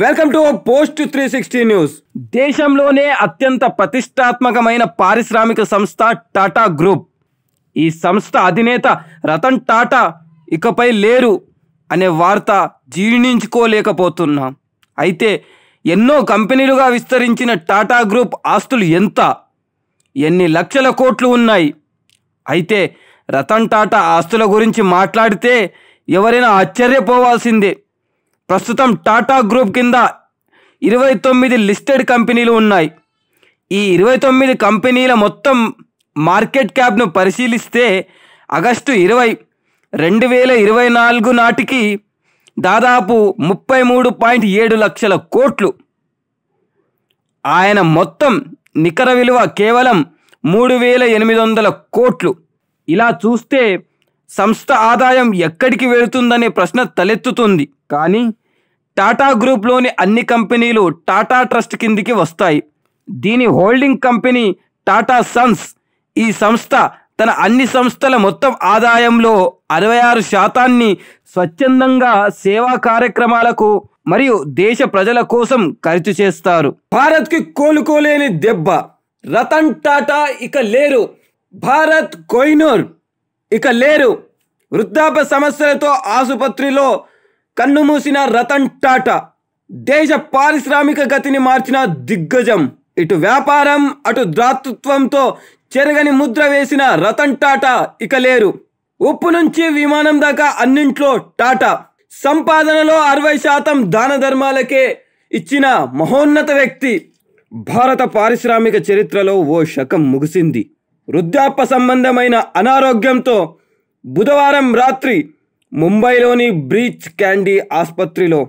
welcome to post three sixty news దేశంలోనే అత్యంత ప్రతిష్టాత్మకమైన పారిశ్రామిక సంస్థ టాటా గ్రూప్ ఈ సంస్థ అధినేత రతన్ టాటా ఇకపై లేరు అనే వార్త జీర్ణించుకోలేకపోతున్నాం అయితే ఎన్నో కంపెనీలుగా విస్తరించిన టాటా గ్రూప్ ఆస్తులు ఎంత ఎన్ని లక్షల కోట్లు ఉన్నాయి అయితే రతన్ టాటా ఆస్తుల గురించి మాట్లాడితే ఎవరైనా ఆశ్చర్యపోవాల్సిందే ప్రస్తుతం టాటా గ్రూప్ కింద ఇరవై తొమ్మిది లిస్టెడ్ కంపెనీలు ఉన్నాయి ఈ ఇరవై తొమ్మిది కంపెనీల మొత్తం మార్కెట్ క్యాప్ను పరిశీలిస్తే ఆగస్టు ఇరవై రెండు వేల ఇరవై నాలుగు నాటికి దాదాపు ముప్పై మూడు పాయింట్ ఏడు లక్షల కోట్లు ఆయన మొత్తం నికర విలువ కేవలం మూడు వేల ఎనిమిది వందల కోట్లు ఇలా చూస్తే సంస్థ ఆదాయం ఎక్కడికి వెళుతుందనే ప్రశ్న తలెత్తుతుంది కానీ టాటా గ్రూప్లోని అన్ని కంపెనీలు టాటా ట్రస్ట్ కిందికి వస్తాయి దీని హోల్డింగ్ కంపెనీ టాటా సన్స్ ఈ సంస్థ తన అన్ని సంస్థల మొత్తం ఆదాయంలో అరవై ఆరు శాతాన్ని స్వచ్ఛందంగా సేవా కార్యక్రమాలకు మరియు దేశ ప్రజల కోసం ఖర్చు చేస్తారు భారత్కి కోలుకోలేని దెబ్బ రతన్ టాటా ఇక లేరు భారత్ కోయినూర్ ఇక లేరు వృద్ధాప్య సమస్యలతో ఆసుపత్రిలో కన్నుమూసిన రతన్ టాటా దేశ పారిశ్రామిక గతిని మార్చిన దిగ్గజం ఇటు వ్యాపారం అటు ద్రాతృత్వంతో చెరగని ముద్ర వేసిన రతన్ టాటా ఇక లేరు ఉప్పు నుంచి విమానం దాకా అన్నింట్లో టాటా సంపాదనలో అరవై శాతం దాన ధర్మాలకే ఇచ్చిన మహోన్నత వ్యక్తి భారత పారిశ్రామిక చరిత్రలో ఓ శకం ముగిసింది వృద్ధాప్య సంబంధమైన అనారోగ్యంతో బుధవారం రాత్రి ముంబైలోని బ్రీచ్ క్యాండీ ఆసుపత్రిలో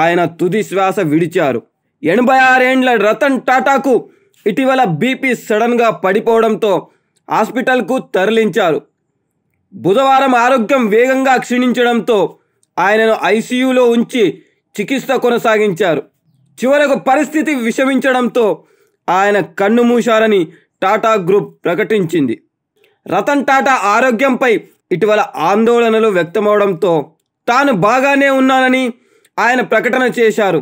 ఆయన తుది శ్వాస విడిచారు ఎనభై ఆరేండ్ల రతన్ టాటాకు ఇటీవల బీపీ సడన్గా పడిపోవడంతో హాస్పిటల్కు తరలించారు బుధవారం ఆరోగ్యం వేగంగా క్షీణించడంతో ఆయనను ఐసీయూలో ఉంచి చికిత్స కొనసాగించారు చివరకు పరిస్థితి విషమించడంతో ఆయన కన్ను మూశారని టాటా గ్రూప్ ప్రకటించింది రతన్ టాటా ఆరోగ్యంపై ఇటీవల ఆందోళనలు వ్యక్తమవడంతో తాను బాగానే ఉన్నానని ఆయన ప్రకటన చేశారు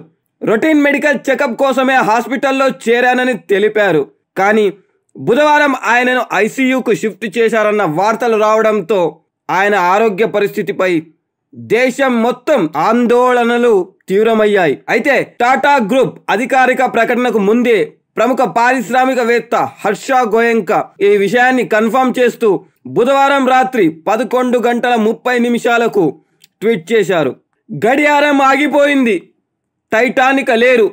రొటీన్ మెడికల్ చెకప్ కోసమే హాస్పిటల్లో చేరానని తెలిపారు కానీ బుధవారం ఆయనను ఐసీయూకు షిఫ్ట్ చేశారన్న వార్తలు రావడంతో ఆయన ఆరోగ్య పరిస్థితిపై దేశం మొత్తం ఆందోళనలు తీవ్రమయ్యాయి అయితే టాటా గ్రూప్ అధికారిక ప్రకటనకు ముందే ప్రముఖ పారిశ్రామికవేత్త హర్ష గోయంక ఈ విషయాన్ని కన్ఫర్మ్ చేస్తూ బుధవారం రాత్రి పదకొండు గంటల ముప్పై నిమిషాలకు ట్వీట్ చేశారు గడియారం ఆగిపోయింది టైటానిక లేరు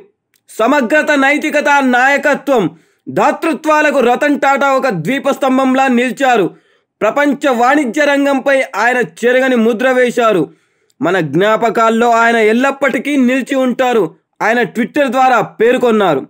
సమగ్రత నైతికత నాయకత్వం దాతృత్వాలకు రతన్ టాటా ఒక ద్వీపస్తంభంలా నిలిచారు ప్రపంచ వాణిజ్య రంగంపై ఆయన చెరగని ముద్ర వేశారు మన జ్ఞాపకాల్లో ఆయన ఎల్లప్పటికీ నిలిచి ఉంటారు ఆయన ట్విట్టర్ ద్వారా పేర్కొన్నారు